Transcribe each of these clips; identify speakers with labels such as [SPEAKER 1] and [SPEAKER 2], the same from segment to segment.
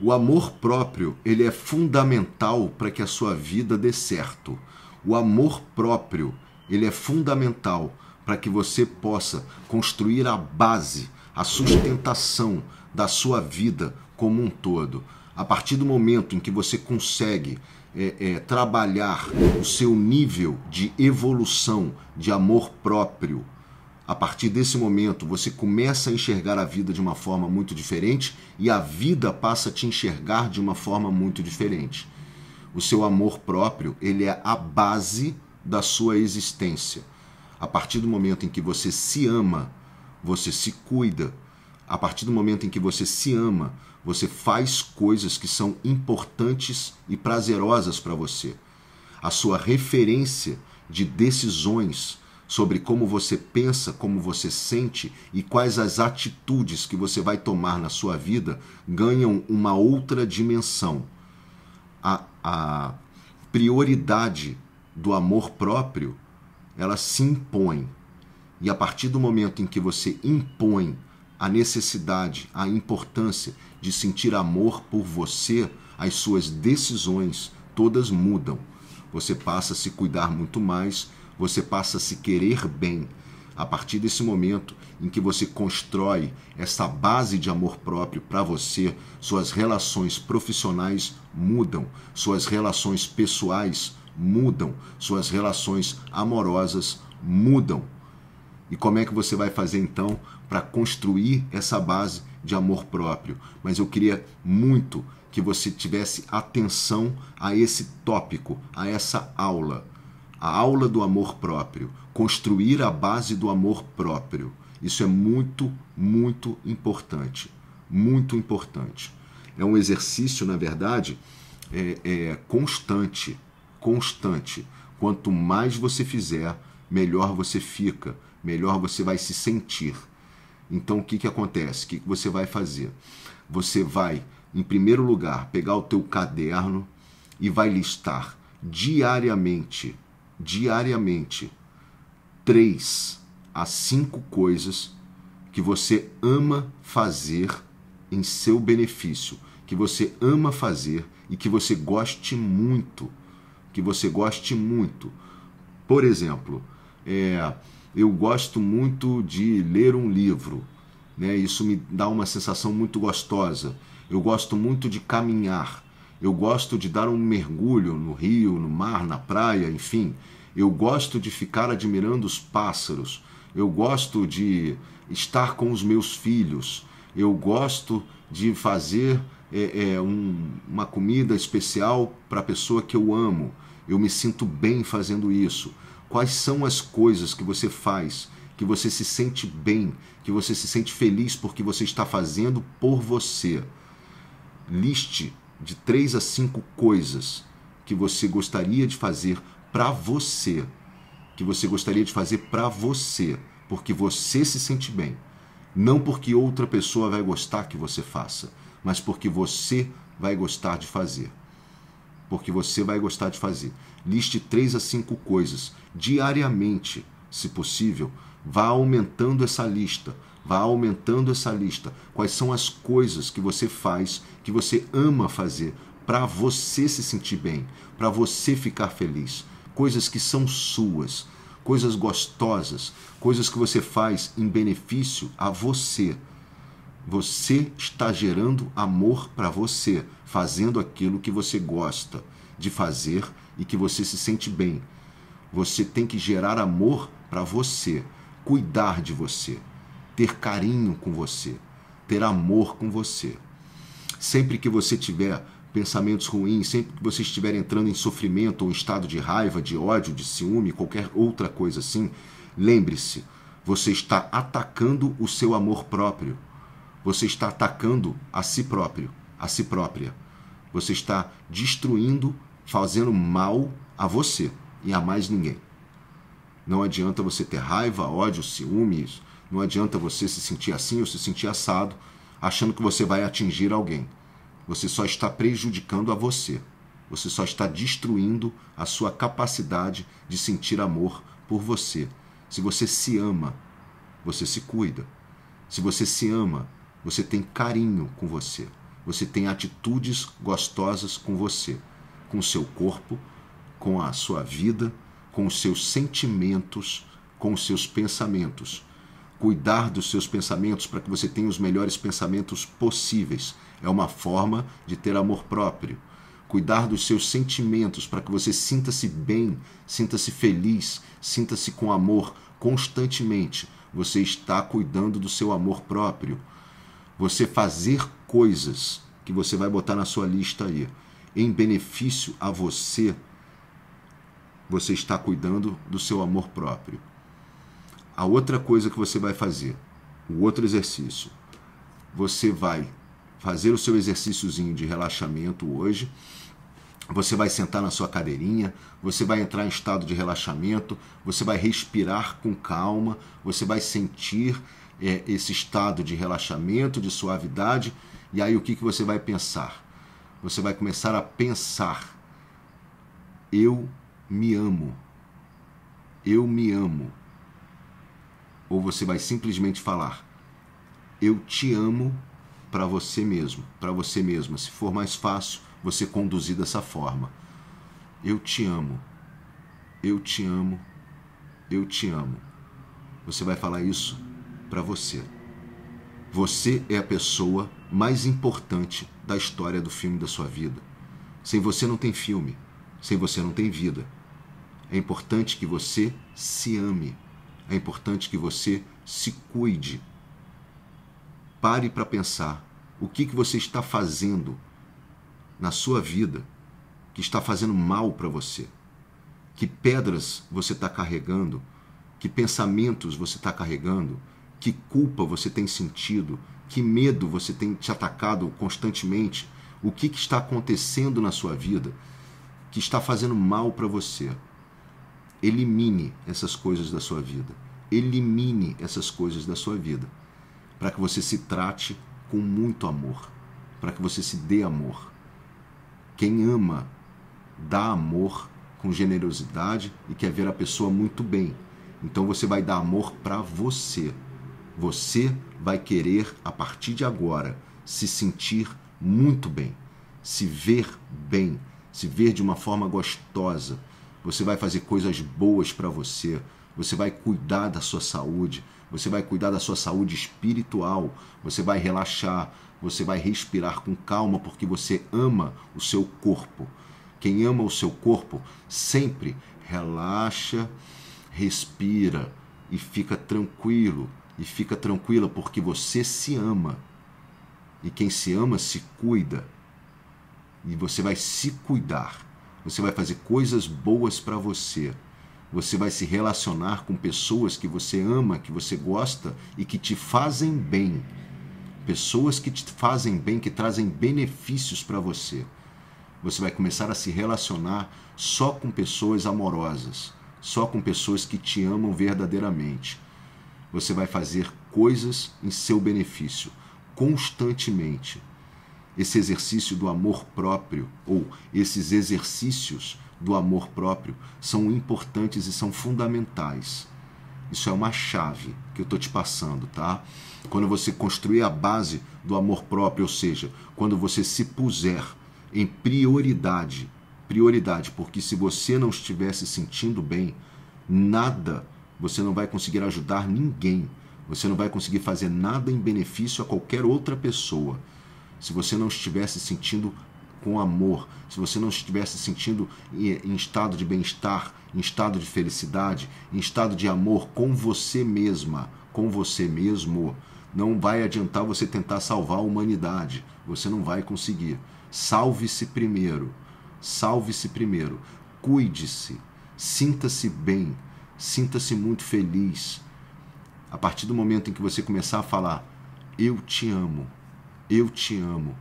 [SPEAKER 1] O amor próprio, ele é fundamental para que a sua vida dê certo. O amor próprio, ele é fundamental para que você possa construir a base, a sustentação da sua vida como um todo. A partir do momento em que você consegue é, é, trabalhar o seu nível de evolução de amor próprio a partir desse momento, você começa a enxergar a vida de uma forma muito diferente e a vida passa a te enxergar de uma forma muito diferente. O seu amor próprio, ele é a base da sua existência. A partir do momento em que você se ama, você se cuida. A partir do momento em que você se ama, você faz coisas que são importantes e prazerosas para você. A sua referência de decisões sobre como você pensa, como você sente e quais as atitudes que você vai tomar na sua vida ganham uma outra dimensão. A, a prioridade do amor próprio ela se impõe. E a partir do momento em que você impõe a necessidade, a importância de sentir amor por você, as suas decisões todas mudam. Você passa a se cuidar muito mais, você passa a se querer bem. A partir desse momento em que você constrói essa base de amor próprio para você, suas relações profissionais mudam, suas relações pessoais mudam, suas relações amorosas mudam. E como é que você vai fazer então para construir essa base de amor próprio? Mas eu queria muito que você tivesse atenção a esse tópico, a essa aula. A aula do amor próprio, construir a base do amor próprio. Isso é muito, muito importante. Muito importante. É um exercício, na verdade, é, é constante. Constante. Quanto mais você fizer, melhor você fica, melhor você vai se sentir. Então o que, que acontece? O que, que você vai fazer? Você vai, em primeiro lugar, pegar o teu caderno e vai listar diariamente diariamente três a cinco coisas que você ama fazer em seu benefício, que você ama fazer e que você goste muito, que você goste muito. Por exemplo, é, eu gosto muito de ler um livro, né? Isso me dá uma sensação muito gostosa. Eu gosto muito de caminhar eu gosto de dar um mergulho no rio, no mar, na praia, enfim. Eu gosto de ficar admirando os pássaros. Eu gosto de estar com os meus filhos. Eu gosto de fazer é, é, um, uma comida especial para a pessoa que eu amo. Eu me sinto bem fazendo isso. Quais são as coisas que você faz que você se sente bem, que você se sente feliz porque você está fazendo por você? Liste de três a cinco coisas que você gostaria de fazer para você, que você gostaria de fazer para você, porque você se sente bem, não porque outra pessoa vai gostar que você faça, mas porque você vai gostar de fazer. Porque você vai gostar de fazer. Liste três a cinco coisas diariamente, se possível, vá aumentando essa lista Vá aumentando essa lista. Quais são as coisas que você faz, que você ama fazer, para você se sentir bem, para você ficar feliz? Coisas que são suas, coisas gostosas, coisas que você faz em benefício a você. Você está gerando amor para você, fazendo aquilo que você gosta de fazer e que você se sente bem. Você tem que gerar amor para você, cuidar de você ter carinho com você, ter amor com você. Sempre que você tiver pensamentos ruins, sempre que você estiver entrando em sofrimento ou estado de raiva, de ódio, de ciúme, qualquer outra coisa assim, lembre-se, você está atacando o seu amor próprio. Você está atacando a si próprio, a si própria. Você está destruindo, fazendo mal a você e a mais ninguém. Não adianta você ter raiva, ódio, ciúme. Não adianta você se sentir assim ou se sentir assado, achando que você vai atingir alguém. Você só está prejudicando a você. Você só está destruindo a sua capacidade de sentir amor por você. Se você se ama, você se cuida. Se você se ama, você tem carinho com você. Você tem atitudes gostosas com você, com o seu corpo, com a sua vida, com os seus sentimentos, com os seus pensamentos cuidar dos seus pensamentos para que você tenha os melhores pensamentos possíveis. É uma forma de ter amor próprio. Cuidar dos seus sentimentos para que você sinta-se bem, sinta-se feliz, sinta-se com amor constantemente. Você está cuidando do seu amor próprio. Você fazer coisas que você vai botar na sua lista aí em benefício a você, você está cuidando do seu amor próprio. A outra coisa que você vai fazer, o outro exercício, você vai fazer o seu exercíciozinho de relaxamento hoje. Você vai sentar na sua cadeirinha, você vai entrar em estado de relaxamento, você vai respirar com calma, você vai sentir é, esse estado de relaxamento, de suavidade. E aí o que, que você vai pensar? Você vai começar a pensar: eu me amo, eu me amo, ou você vai simplesmente falar eu te amo para você mesmo, para você mesma. Se for mais fácil você conduzir dessa forma. Eu te amo. Eu te amo. Eu te amo. Você vai falar isso para você. Você é a pessoa mais importante da história do filme da sua vida. Sem você não tem filme. Sem você não tem vida. É importante que você se ame é importante que você se cuide. Pare para pensar o que, que você está fazendo na sua vida que está fazendo mal para você. Que pedras você está carregando, que pensamentos você está carregando, que culpa você tem sentido, que medo você tem te atacado constantemente, o que, que está acontecendo na sua vida que está fazendo mal para você. Elimine essas coisas da sua vida. Elimine essas coisas da sua vida. Para que você se trate com muito amor. Para que você se dê amor. Quem ama, dá amor com generosidade e quer ver a pessoa muito bem. Então você vai dar amor para você. Você vai querer, a partir de agora, se sentir muito bem, se ver bem, se ver de uma forma gostosa, você vai fazer coisas boas para você. Você vai cuidar da sua saúde. Você vai cuidar da sua saúde espiritual. Você vai relaxar. Você vai respirar com calma porque você ama o seu corpo. Quem ama o seu corpo sempre relaxa, respira e fica tranquilo. E fica tranquila porque você se ama. E quem se ama se cuida. E você vai se cuidar. Você vai fazer coisas boas para você. Você vai se relacionar com pessoas que você ama, que você gosta e que te fazem bem. Pessoas que te fazem bem, que trazem benefícios para você. Você vai começar a se relacionar só com pessoas amorosas, só com pessoas que te amam verdadeiramente. Você vai fazer coisas em seu benefício, constantemente esse exercício do amor próprio, ou esses exercícios do amor próprio, são importantes e são fundamentais. Isso é uma chave que eu estou te passando, tá? Quando você construir a base do amor próprio, ou seja, quando você se puser em prioridade, prioridade, porque se você não estiver se sentindo bem, nada, você não vai conseguir ajudar ninguém, você não vai conseguir fazer nada em benefício a qualquer outra pessoa se você não estivesse sentindo com amor, se você não estivesse sentindo em estado de bem-estar, em estado de felicidade, em estado de amor com você mesma, com você mesmo, não vai adiantar você tentar salvar a humanidade. Você não vai conseguir. Salve-se primeiro. Salve-se primeiro. Cuide-se. Sinta-se bem. Sinta-se muito feliz. A partir do momento em que você começar a falar, eu te amo, eu te amo,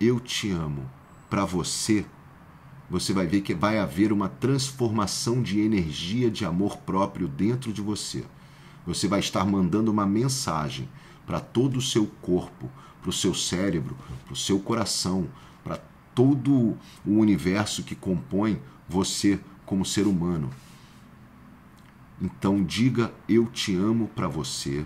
[SPEAKER 1] eu te amo, para você, você vai ver que vai haver uma transformação de energia de amor próprio dentro de você. Você vai estar mandando uma mensagem para todo o seu corpo, para o seu cérebro, para o seu coração, para todo o universo que compõe você como ser humano. Então diga eu te amo para você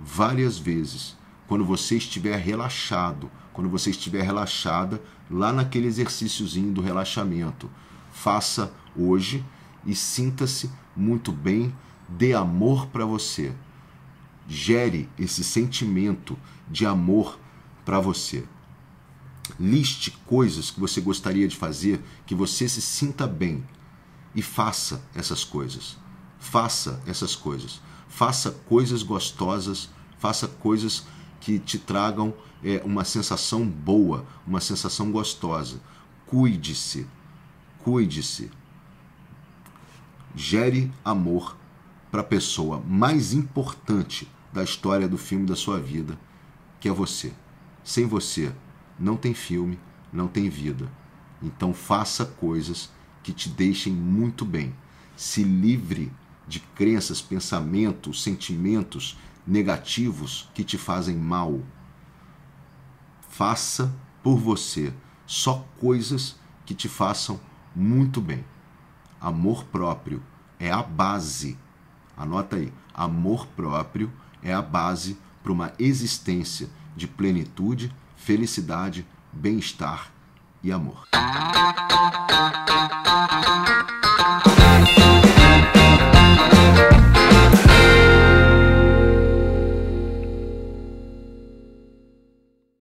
[SPEAKER 1] várias vezes quando você estiver relaxado, quando você estiver relaxada, lá naquele exercíciozinho do relaxamento. Faça hoje e sinta-se muito bem, dê amor para você. Gere esse sentimento de amor para você. Liste coisas que você gostaria de fazer, que você se sinta bem e faça essas coisas. Faça essas coisas. Faça coisas gostosas, faça coisas que te tragam é, uma sensação boa, uma sensação gostosa. Cuide-se, cuide-se. Gere amor para a pessoa mais importante da história do filme da sua vida, que é você. Sem você, não tem filme, não tem vida. Então faça coisas que te deixem muito bem. Se livre de crenças, pensamentos, sentimentos negativos que te fazem mal. Faça por você só coisas que te façam muito bem. Amor próprio é a base. Anota aí. Amor próprio é a base para uma existência de plenitude, felicidade, bem-estar e amor.